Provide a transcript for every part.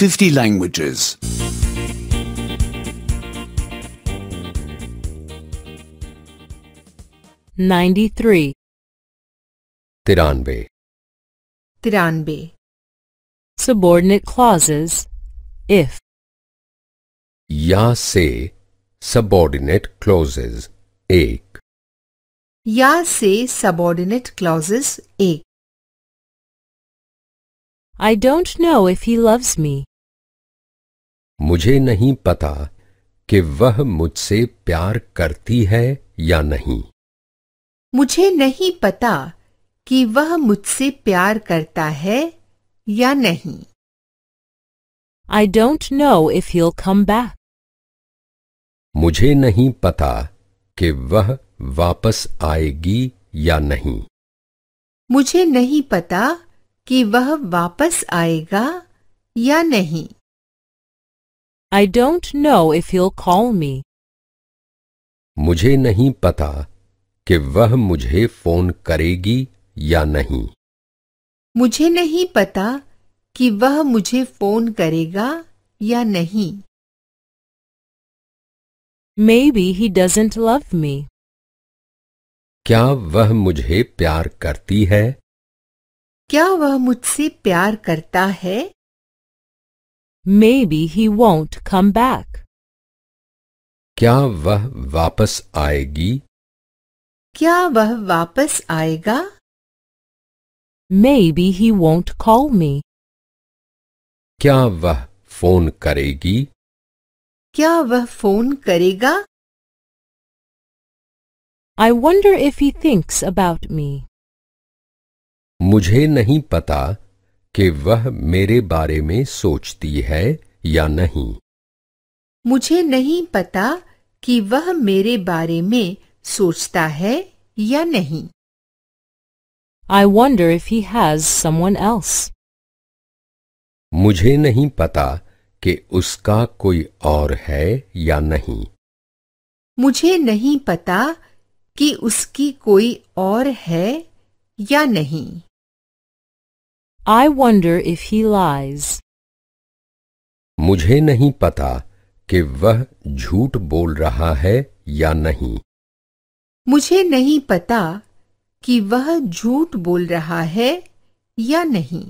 50 languages. 93 तिरानवे subordinate clauses if Ya se subordinate clauses Ek. Ya se subordinate clauses Ek. I don't know if he loves me. मुझे नहीं पता कि वह मुझसे प्यार करती है या नहीं मुझे नहीं पता कि वह मुझसे प्यार करता है या नहीं I don't know if you come back मुझे नहीं पता कि वह वापस आएगी या नहीं मुझे नहीं पता कि वह वापस आएगा या नहीं I don't know if he'll call me. मुझे नहीं पता कि वह मुझे फोन करेगी या नहीं मुझे नहीं पता कि वह मुझे फोन करेगा या नहीं maybe he doesn't love me क्या वह मुझे प्यार करती है क्या वह मुझसे प्यार करता है Maybe he won't come back. क्या वह वापस आएगी? क्या वह वापस आएगा? Maybe he won't call me. क्या वह फोन करेगी? क्या वह फोन करेगा? I wonder if he thinks about me. मुझे नहीं पता कि वह मेरे बारे में सोचती है या नहीं मुझे नहीं पता कि वह मेरे बारे में सोचता है या नहीं I wonder if he has someone else. मुझे नहीं पता कि उसका कोई और है या नहीं मुझे नहीं पता कि उसकी कोई और है या नहीं I wonder if he lies. मुझे नहीं पता कि वह झूठ बोल रहा है या नहीं मुझे नहीं पता कि वह झूठ बोल रहा है या नहीं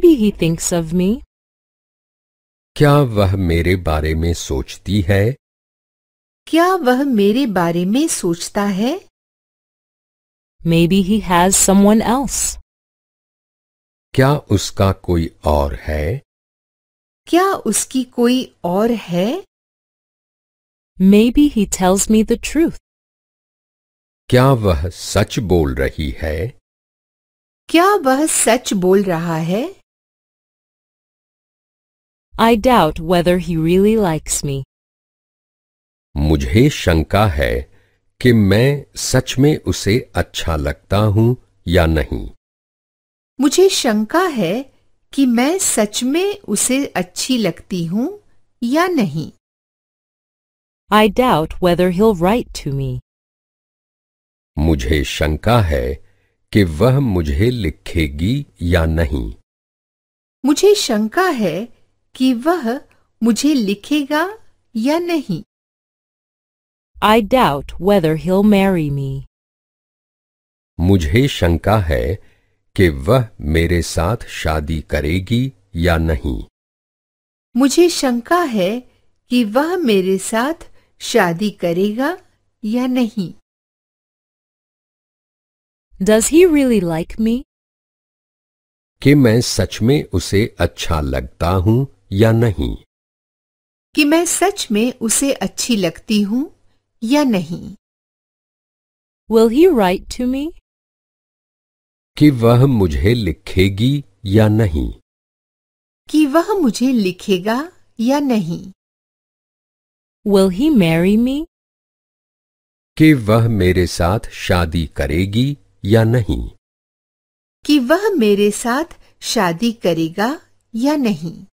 be he thinks of me क्या वह मेरे बारे में सोचती है क्या वह मेरे बारे में सोचता है Maybe he has someone else. क्या उसका कोई और है क्या उसकी कोई और है Maybe he tells me the truth. क्या वह सच बोल रही है क्या वह सच बोल रहा है I doubt whether he really likes me. मुझे शंका है कि मैं सच में उसे अच्छा लगता हूं या नहीं मुझे शंका है कि मैं सच में उसे अच्छी लगती हूं या नहीं I doubt whether he write to me मुझे शंका है कि वह मुझे लिखेगी या नहीं मुझे शंका है कि वह मुझे लिखेगा या नहीं I doubt whether he'll marry me. मुझे शंका है कि वह मेरे साथ शादी करेगी या नहीं मुझे शंका है कि वह मेरे साथ शादी करेगा या नहीं Does he really like me? कि मैं सच में उसे अच्छा लगता हूँ या नहीं कि मैं सच में उसे अच्छी लगती हूँ या नहीं will he write to me कि वह मुझे लिखेगी या नहीं कि वह मुझे लिखेगा या नहीं विल ही मैरी मी कि वह मेरे साथ शादी करेगी या नहीं कि वह मेरे साथ शादी करेगा या नहीं